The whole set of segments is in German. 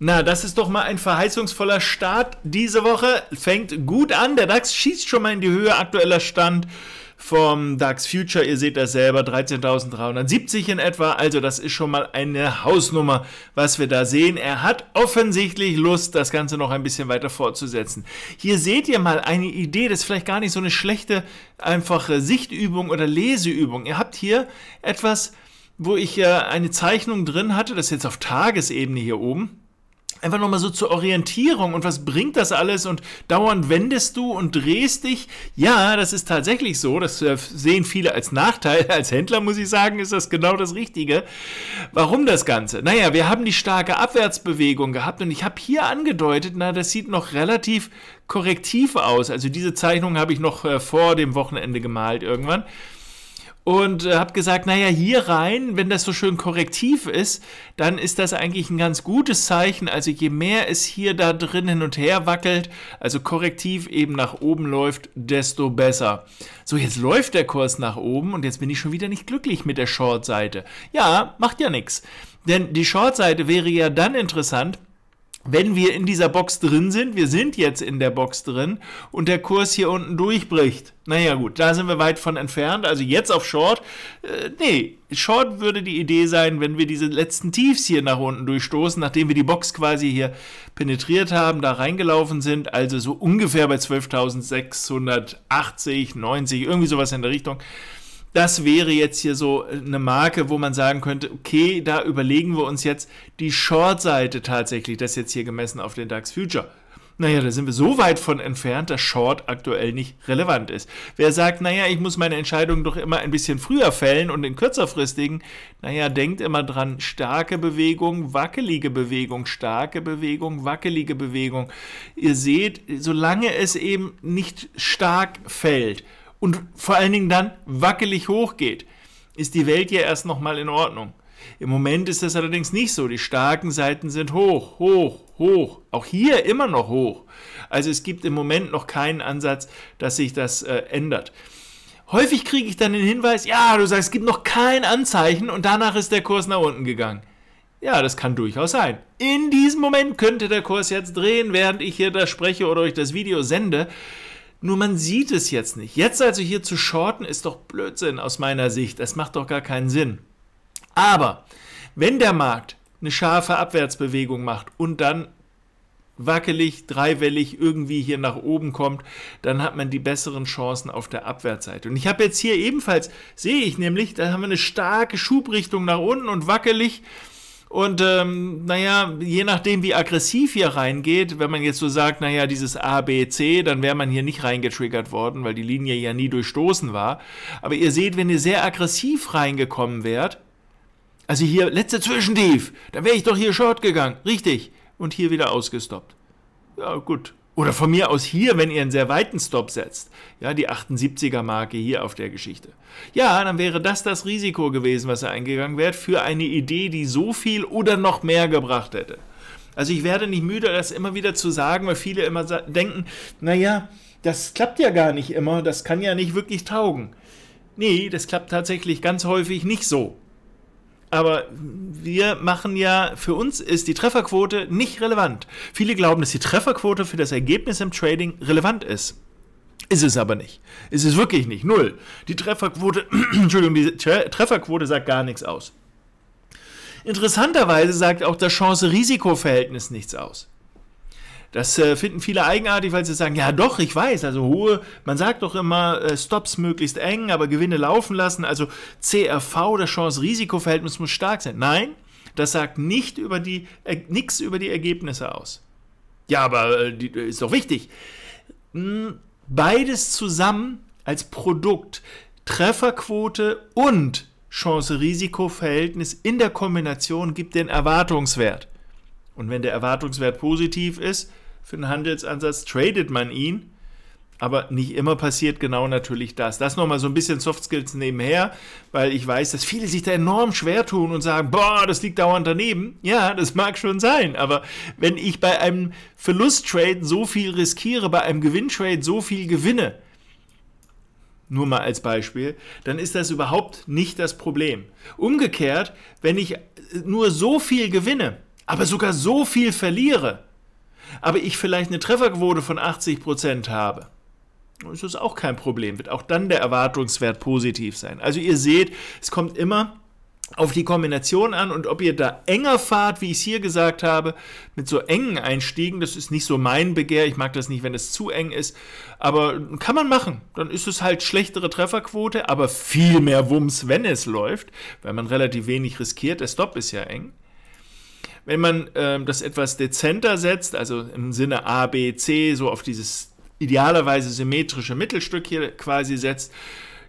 Na, das ist doch mal ein verheißungsvoller Start diese Woche. Fängt gut an. Der DAX schießt schon mal in die Höhe. Aktueller Stand vom DAX Future, ihr seht das selber, 13.370 in etwa. Also das ist schon mal eine Hausnummer, was wir da sehen. Er hat offensichtlich Lust, das Ganze noch ein bisschen weiter fortzusetzen. Hier seht ihr mal eine Idee, das ist vielleicht gar nicht so eine schlechte, einfache Sichtübung oder Leseübung. Ihr habt hier etwas, wo ich ja äh, eine Zeichnung drin hatte, das ist jetzt auf Tagesebene hier oben einfach nochmal so zur Orientierung und was bringt das alles und dauernd wendest du und drehst dich. Ja, das ist tatsächlich so, das äh, sehen viele als Nachteil. Als Händler muss ich sagen, ist das genau das Richtige. Warum das Ganze? Naja, wir haben die starke Abwärtsbewegung gehabt und ich habe hier angedeutet, na, das sieht noch relativ korrektiv aus. Also diese Zeichnung habe ich noch äh, vor dem Wochenende gemalt irgendwann und äh, habe gesagt, naja, hier rein, wenn das so schön korrektiv ist, dann ist das eigentlich ein ganz gutes Zeichen. Also je mehr es hier da drin hin und her wackelt, also korrektiv eben nach oben läuft, desto besser. So, jetzt läuft der Kurs nach oben und jetzt bin ich schon wieder nicht glücklich mit der Short-Seite. Ja, macht ja nichts. Denn die Short-Seite wäre ja dann interessant, wenn wir in dieser Box drin sind, wir sind jetzt in der Box drin und der Kurs hier unten durchbricht. Naja gut, da sind wir weit von entfernt. Also jetzt auf Short. Äh, nee, Short würde die Idee sein, wenn wir diese letzten Tiefs hier nach unten durchstoßen, nachdem wir die Box quasi hier penetriert haben, da reingelaufen sind. Also so ungefähr bei 12.680, 90, irgendwie sowas in der Richtung das wäre jetzt hier so äh, eine Marke, wo man sagen könnte, okay, da überlegen wir uns jetzt die Short-Seite tatsächlich, das jetzt hier gemessen auf den DAX Future. Naja, da sind wir so weit von entfernt, dass Short aktuell nicht relevant ist. Wer sagt, naja, ich muss meine Entscheidung doch immer ein bisschen früher fällen und in kürzerfristigen, naja, denkt immer dran, starke Bewegung, wackelige Bewegung, starke Bewegung, wackelige Bewegung. Ihr seht, solange es eben nicht stark fällt, und vor allen Dingen dann wackelig hochgeht, ist die Welt ja erst nochmal in Ordnung. Im Moment ist das allerdings nicht so. Die starken Seiten sind hoch, hoch, hoch. Auch hier immer noch hoch. Also es gibt im Moment noch keinen Ansatz, dass sich das äh, ändert. Häufig kriege ich dann den Hinweis, ja, du sagst, es gibt noch kein Anzeichen und danach ist der Kurs nach unten gegangen. Ja, das kann durchaus sein. In diesem Moment könnte der Kurs jetzt drehen, während ich hier da spreche oder euch das Video sende. Nur man sieht es jetzt nicht. Jetzt also hier zu shorten ist doch Blödsinn aus meiner Sicht. Das macht doch gar keinen Sinn. Aber wenn der Markt eine scharfe Abwärtsbewegung macht und dann wackelig, dreiwellig irgendwie hier nach oben kommt, dann hat man die besseren Chancen auf der Abwärtsseite. Und ich habe jetzt hier ebenfalls, sehe ich nämlich, da haben wir eine starke Schubrichtung nach unten und wackelig und ähm, naja, je nachdem, wie aggressiv hier reingeht, wenn man jetzt so sagt, naja, dieses A, B, C, dann wäre man hier nicht reingetriggert worden, weil die Linie ja nie durchstoßen war. Aber ihr seht, wenn ihr sehr aggressiv reingekommen wärt, also hier letzte Zwischentief, dann wäre ich doch hier short gegangen, richtig. Und hier wieder ausgestoppt. Ja, gut, oder von mir aus hier, wenn ihr einen sehr weiten Stop setzt, ja, die 78er Marke hier auf der Geschichte. Ja, dann wäre das das Risiko gewesen, was er eingegangen wäre für eine Idee, die so viel oder noch mehr gebracht hätte. Also ich werde nicht müde, das immer wieder zu sagen, weil viele immer denken, naja, das klappt ja gar nicht immer, das kann ja nicht wirklich taugen. Nee, das klappt tatsächlich ganz häufig nicht so aber wir machen ja, für uns ist die Trefferquote nicht relevant. Viele glauben, dass die Trefferquote für das Ergebnis im Trading relevant ist. Ist es aber nicht. Ist es wirklich nicht. Null. Die Trefferquote, Entschuldigung, die Trefferquote sagt gar nichts aus. Interessanterweise sagt auch das Chance-Risiko-Verhältnis nichts aus. Das äh, finden viele eigenartig, weil sie sagen, ja doch, ich weiß, also hohe, man sagt doch immer, äh, Stops möglichst eng, aber Gewinne laufen lassen, also CRV, das Chance-Risiko-Verhältnis muss stark sein. Nein, das sagt nicht über äh, nichts über die Ergebnisse aus. Ja, aber äh, die, äh, ist doch wichtig. Hm, beides zusammen als Produkt, Trefferquote und Chance-Risiko-Verhältnis in der Kombination gibt den Erwartungswert. Und wenn der Erwartungswert positiv ist, für einen Handelsansatz, tradet man ihn. Aber nicht immer passiert genau natürlich das. Das nochmal so ein bisschen Soft Skills nebenher, weil ich weiß, dass viele sich da enorm schwer tun und sagen, boah, das liegt dauernd daneben. Ja, das mag schon sein, aber wenn ich bei einem Verlusttrade so viel riskiere, bei einem Gewinntrade so viel gewinne, nur mal als Beispiel, dann ist das überhaupt nicht das Problem. Umgekehrt, wenn ich nur so viel gewinne, aber sogar so viel verliere, aber ich vielleicht eine Trefferquote von 80% habe, ist das auch kein Problem, wird auch dann der Erwartungswert positiv sein. Also ihr seht, es kommt immer auf die Kombination an und ob ihr da enger fahrt, wie ich es hier gesagt habe, mit so engen Einstiegen, das ist nicht so mein Begehr, ich mag das nicht, wenn es zu eng ist, aber kann man machen, dann ist es halt schlechtere Trefferquote, aber viel mehr Wumms, wenn es läuft, weil man relativ wenig riskiert, der Stop ist ja eng. Wenn man ähm, das etwas dezenter setzt, also im Sinne A, B, C, so auf dieses idealerweise symmetrische Mittelstück hier quasi setzt,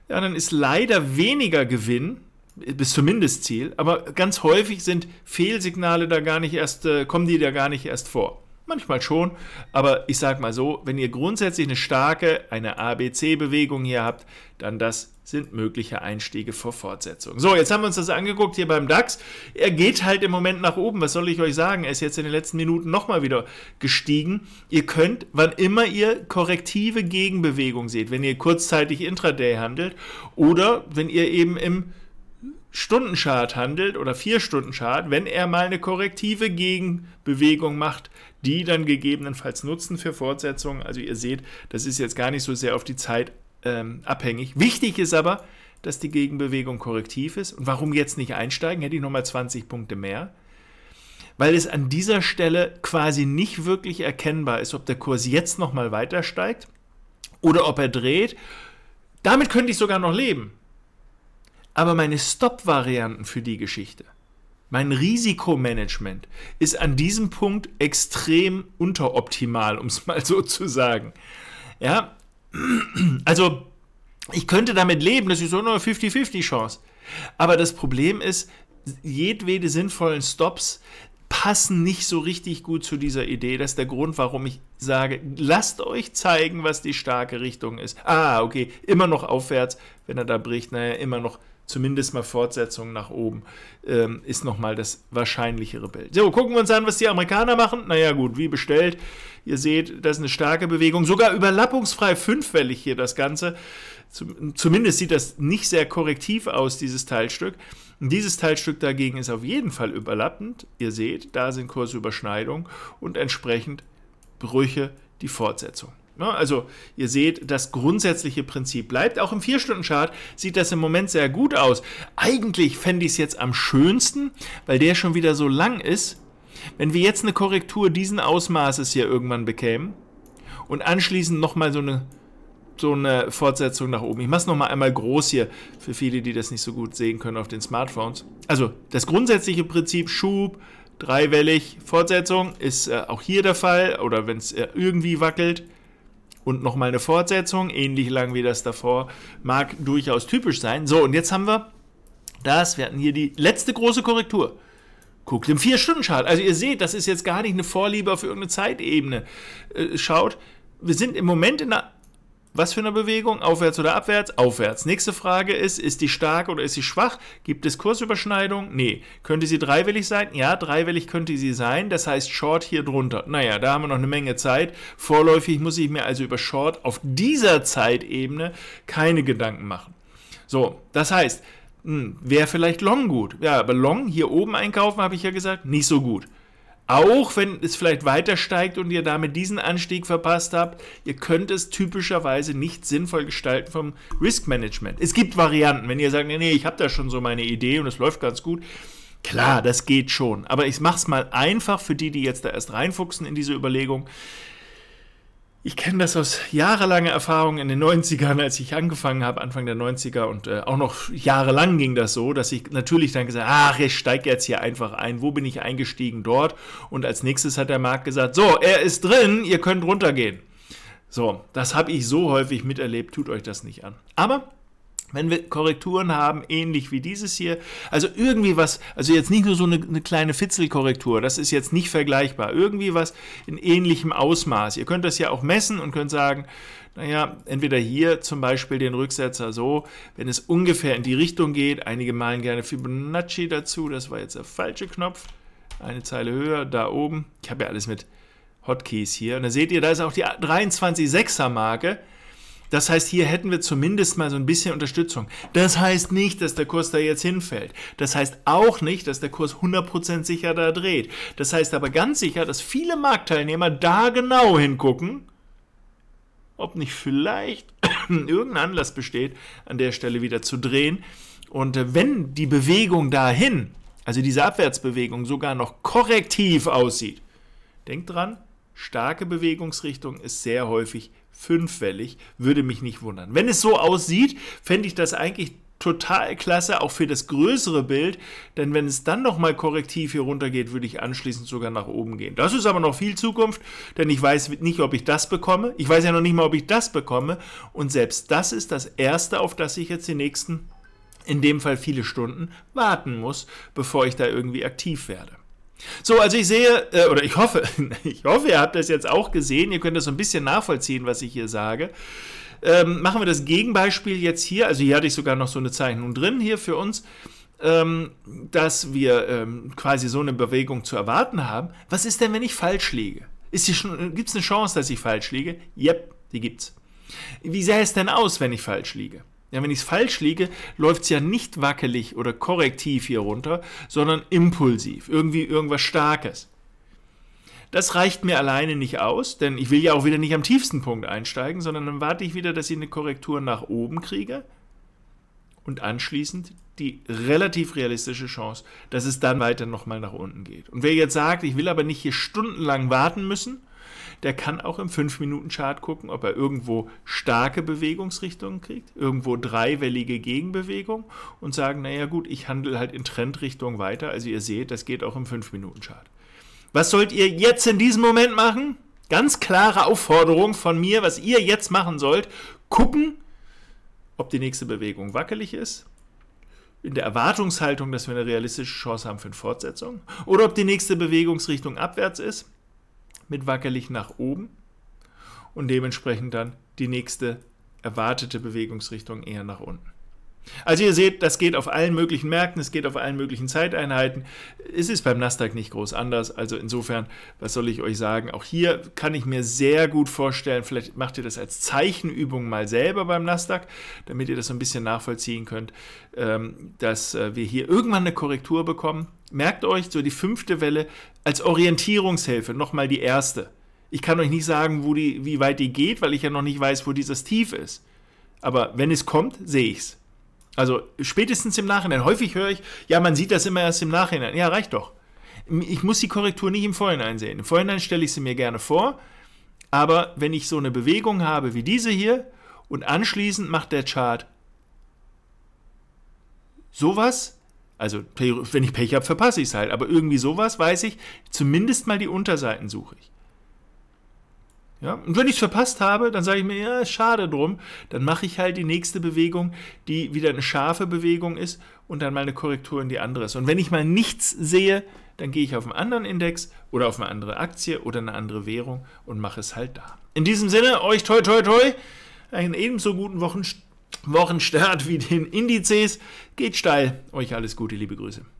ja, dann ist leider weniger Gewinn bis zum Mindestziel, aber ganz häufig sind Fehlsignale da gar nicht erst, äh, kommen die da gar nicht erst vor. Manchmal schon, aber ich sage mal so, wenn ihr grundsätzlich eine starke, eine ABC-Bewegung hier habt, dann das sind mögliche Einstiege vor Fortsetzung. So, jetzt haben wir uns das angeguckt hier beim DAX. Er geht halt im Moment nach oben. Was soll ich euch sagen? Er ist jetzt in den letzten Minuten nochmal wieder gestiegen. Ihr könnt, wann immer ihr korrektive Gegenbewegung seht, wenn ihr kurzzeitig Intraday handelt oder wenn ihr eben im Stundenchart handelt oder vier Stunden Chart, wenn er mal eine korrektive Gegenbewegung macht, die dann gegebenenfalls nutzen für Fortsetzungen. Also ihr seht, das ist jetzt gar nicht so sehr auf die Zeit ähm, abhängig. Wichtig ist aber, dass die Gegenbewegung korrektiv ist. Und warum jetzt nicht einsteigen? Hätte ich nochmal 20 Punkte mehr. Weil es an dieser Stelle quasi nicht wirklich erkennbar ist, ob der Kurs jetzt nochmal weiter steigt oder ob er dreht. Damit könnte ich sogar noch leben. Aber meine Stop-Varianten für die Geschichte, mein Risikomanagement ist an diesem Punkt extrem unteroptimal, um es mal so zu sagen. Ja, also ich könnte damit leben, das ist so eine 50-50 Chance. Aber das Problem ist, jedwede sinnvollen Stops passen nicht so richtig gut zu dieser Idee. Das ist der Grund, warum ich sage, lasst euch zeigen, was die starke Richtung ist. Ah, okay, immer noch aufwärts, wenn er da bricht, naja, immer noch zumindest mal Fortsetzungen nach oben, ähm, ist nochmal das wahrscheinlichere Bild. So, gucken wir uns an, was die Amerikaner machen. Naja, gut, wie bestellt. Ihr seht, das ist eine starke Bewegung. Sogar überlappungsfrei fünffällig hier das Ganze. Zumindest sieht das nicht sehr korrektiv aus, dieses Teilstück. Und dieses Teilstück dagegen ist auf jeden Fall überlappend. Ihr seht, da sind Kursüberschneidungen und entsprechend Brüche die Fortsetzung. Ne? Also ihr seht, das grundsätzliche Prinzip bleibt. Auch im 4-Stunden-Chart sieht das im Moment sehr gut aus. Eigentlich fände ich es jetzt am schönsten, weil der schon wieder so lang ist. Wenn wir jetzt eine Korrektur diesen Ausmaßes hier irgendwann bekämen und anschließend nochmal so eine, so eine Fortsetzung nach oben. Ich mache es nochmal einmal groß hier für viele, die das nicht so gut sehen können auf den Smartphones. Also das grundsätzliche Prinzip Schub, dreiwellig, Fortsetzung ist äh, auch hier der Fall oder wenn es äh, irgendwie wackelt und nochmal eine Fortsetzung, ähnlich lang wie das davor, mag durchaus typisch sein. So, und jetzt haben wir das, wir hatten hier die letzte große Korrektur. Guckt im Vier-Stunden-Chart. Also ihr seht, das ist jetzt gar nicht eine Vorliebe für irgendeine Zeitebene. Äh, schaut, wir sind im Moment in einer was für eine Bewegung? Aufwärts oder abwärts? Aufwärts. Nächste Frage ist, ist die stark oder ist sie schwach? Gibt es Kursüberschneidung? Nee. Könnte sie dreiwillig sein? Ja, dreiwillig könnte sie sein. Das heißt Short hier drunter. Naja, da haben wir noch eine Menge Zeit. Vorläufig muss ich mir also über Short auf dieser Zeitebene keine Gedanken machen. So, das heißt, hm, wäre vielleicht Long gut. Ja, aber Long hier oben einkaufen, habe ich ja gesagt, nicht so gut. Auch wenn es vielleicht weiter steigt und ihr damit diesen Anstieg verpasst habt, ihr könnt es typischerweise nicht sinnvoll gestalten vom Risk Management. Es gibt Varianten, wenn ihr sagt, nee, nee, ich habe da schon so meine Idee und es läuft ganz gut. Klar, das geht schon. Aber ich mache es mal einfach für die, die jetzt da erst reinfuchsen in diese Überlegung. Ich kenne das aus jahrelanger Erfahrung in den 90ern, als ich angefangen habe, Anfang der 90er und äh, auch noch jahrelang ging das so, dass ich natürlich dann gesagt habe, ach, ich steige jetzt hier einfach ein, wo bin ich eingestiegen dort? Und als nächstes hat der Markt gesagt, so, er ist drin, ihr könnt runtergehen. So, das habe ich so häufig miterlebt, tut euch das nicht an. Aber wenn wir Korrekturen haben, ähnlich wie dieses hier, also irgendwie was, also jetzt nicht nur so eine, eine kleine Fitzelkorrektur, das ist jetzt nicht vergleichbar, irgendwie was in ähnlichem Ausmaß. Ihr könnt das ja auch messen und könnt sagen, naja, entweder hier zum Beispiel den Rücksetzer so, wenn es ungefähr in die Richtung geht, einige malen gerne Fibonacci dazu, das war jetzt der falsche Knopf, eine Zeile höher, da oben, ich habe ja alles mit Hotkeys hier, und da seht ihr, da ist auch die 236 er Marke, das heißt, hier hätten wir zumindest mal so ein bisschen Unterstützung. Das heißt nicht, dass der Kurs da jetzt hinfällt. Das heißt auch nicht, dass der Kurs 100% sicher da dreht. Das heißt aber ganz sicher, dass viele Marktteilnehmer da genau hingucken, ob nicht vielleicht irgendein Anlass besteht, an der Stelle wieder zu drehen. Und äh, wenn die Bewegung dahin, also diese Abwärtsbewegung, sogar noch korrektiv aussieht, denkt dran, starke Bewegungsrichtung ist sehr häufig fünfwellig, würde mich nicht wundern. Wenn es so aussieht, fände ich das eigentlich total klasse, auch für das größere Bild, denn wenn es dann nochmal korrektiv hier runter geht, würde ich anschließend sogar nach oben gehen. Das ist aber noch viel Zukunft, denn ich weiß nicht, ob ich das bekomme. Ich weiß ja noch nicht mal, ob ich das bekomme. Und selbst das ist das Erste, auf das ich jetzt die nächsten, in dem Fall viele Stunden, warten muss, bevor ich da irgendwie aktiv werde. So, also ich sehe, äh, oder ich hoffe, ich hoffe, ihr habt das jetzt auch gesehen, ihr könnt das so ein bisschen nachvollziehen, was ich hier sage. Ähm, machen wir das Gegenbeispiel jetzt hier, also hier hatte ich sogar noch so eine Zeichnung drin hier für uns, ähm, dass wir ähm, quasi so eine Bewegung zu erwarten haben. Was ist denn, wenn ich falsch liege? Gibt es eine Chance, dass ich falsch liege? Yep, die gibt's. Wie sähe es denn aus, wenn ich falsch liege? Ja, wenn ich es falsch liege, läuft es ja nicht wackelig oder korrektiv hier runter, sondern impulsiv, irgendwie irgendwas Starkes. Das reicht mir alleine nicht aus, denn ich will ja auch wieder nicht am tiefsten Punkt einsteigen, sondern dann warte ich wieder, dass ich eine Korrektur nach oben kriege und anschließend die relativ realistische Chance, dass es dann weiter nochmal nach unten geht. Und wer jetzt sagt, ich will aber nicht hier stundenlang warten müssen, der kann auch im 5-Minuten-Chart gucken, ob er irgendwo starke Bewegungsrichtungen kriegt, irgendwo dreiwellige Gegenbewegung und sagen, naja gut, ich handle halt in Trendrichtung weiter. Also ihr seht, das geht auch im 5-Minuten-Chart. Was sollt ihr jetzt in diesem Moment machen? Ganz klare Aufforderung von mir, was ihr jetzt machen sollt. Gucken, ob die nächste Bewegung wackelig ist, in der Erwartungshaltung, dass wir eine realistische Chance haben für eine Fortsetzung, oder ob die nächste Bewegungsrichtung abwärts ist, mit wackelig nach oben und dementsprechend dann die nächste erwartete Bewegungsrichtung eher nach unten. Also ihr seht, das geht auf allen möglichen Märkten, es geht auf allen möglichen Zeiteinheiten. Es ist beim Nasdaq nicht groß anders. Also insofern, was soll ich euch sagen? Auch hier kann ich mir sehr gut vorstellen, vielleicht macht ihr das als Zeichenübung mal selber beim Nasdaq, damit ihr das so ein bisschen nachvollziehen könnt, ähm, dass äh, wir hier irgendwann eine Korrektur bekommen. Merkt euch, so die fünfte Welle als Orientierungshilfe, nochmal die erste. Ich kann euch nicht sagen, wo die, wie weit die geht, weil ich ja noch nicht weiß, wo dieses Tief ist. Aber wenn es kommt, sehe ich es. Also spätestens im Nachhinein. Häufig höre ich, ja, man sieht das immer erst im Nachhinein. Ja, reicht doch. Ich muss die Korrektur nicht im Vorhinein sehen. Im Vorhinein stelle ich sie mir gerne vor, aber wenn ich so eine Bewegung habe wie diese hier und anschließend macht der Chart sowas, also wenn ich Pech habe, verpasse ich es halt, aber irgendwie sowas weiß ich, zumindest mal die Unterseiten suche ich. Ja? Und wenn ich es verpasst habe, dann sage ich mir, ja, schade drum. Dann mache ich halt die nächste Bewegung, die wieder eine scharfe Bewegung ist und dann mal eine Korrektur in die andere ist. Und wenn ich mal nichts sehe, dann gehe ich auf einen anderen Index oder auf eine andere Aktie oder eine andere Währung und mache es halt da. In diesem Sinne, euch toi toi toi, einen ebenso guten Wochenstart wie den Indizes. Geht steil. Euch alles Gute, liebe Grüße.